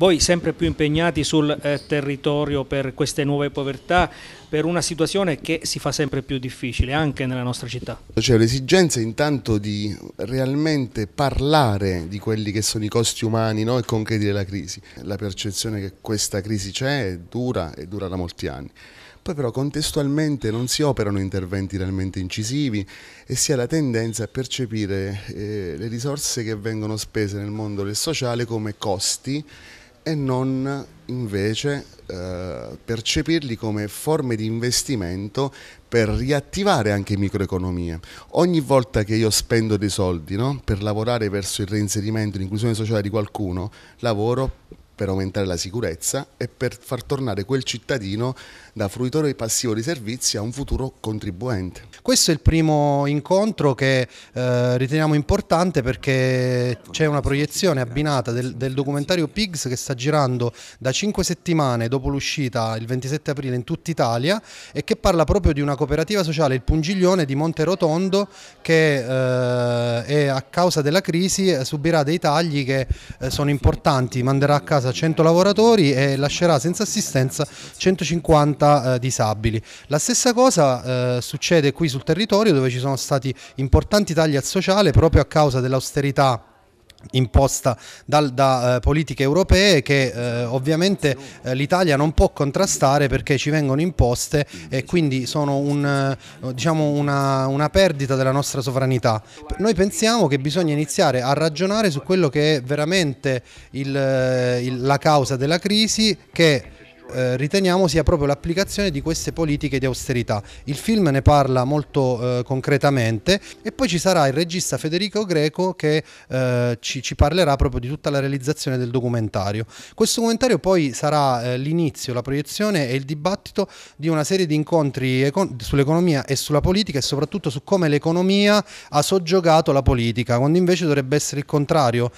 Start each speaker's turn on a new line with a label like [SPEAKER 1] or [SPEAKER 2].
[SPEAKER 1] voi sempre più impegnati sul eh, territorio per queste nuove povertà, per una situazione che si fa sempre più difficile anche nella nostra città. C'è cioè, l'esigenza intanto di realmente parlare di quelli che sono i costi umani no? e concreti della crisi. La percezione che questa crisi c'è è dura e dura da molti anni. Poi però contestualmente non si operano interventi realmente incisivi e si ha la tendenza a percepire eh, le risorse che vengono spese nel mondo del sociale come costi e non invece eh, percepirli come forme di investimento per riattivare anche microeconomie. Ogni volta che io spendo dei soldi no, per lavorare verso il reinserimento e l'inclusione sociale di qualcuno, lavoro per aumentare la sicurezza e per far tornare quel cittadino da fruitore passivo di servizi a un futuro contribuente.
[SPEAKER 2] Questo è il primo incontro che eh, riteniamo importante perché c'è una proiezione abbinata del, del, documentario Pigs che sta girando da cinque settimane dopo l'uscita il 27 aprile in tutta Italia e che parla proprio di una cooperativa sociale, il Pungiglione di Monte Rotondo che eh, a causa della crisi subirà dei tagli che eh, sono importanti, manderà a casa casa 100 lavoratori e lascerà senza assistenza 150 eh, disabili. La stessa cosa eh, succede qui sul territorio dove ci sono stati importanti tagli al sociale proprio a causa dell'austerità imposta dal, da eh, politiche europee che eh, ovviamente eh, l'Italia non può contrastare perché ci vengono imposte e quindi sono un, eh, diciamo una, una, perdita della nostra sovranità. Noi pensiamo che bisogna iniziare a ragionare su quello che è veramente il, eh, il, la causa della crisi che eh, riteniamo sia proprio l'applicazione di queste politiche di austerità. Il film ne parla molto eh, concretamente e poi ci sarà il regista Federico Greco che eh, ci, ci, parlerà proprio di tutta la realizzazione del documentario. Questo documentario poi sarà eh, l'inizio, la proiezione e il dibattito di una serie di incontri sull'economia e sulla politica e soprattutto su come l'economia ha soggiogato la politica, quando invece dovrebbe essere il contrario.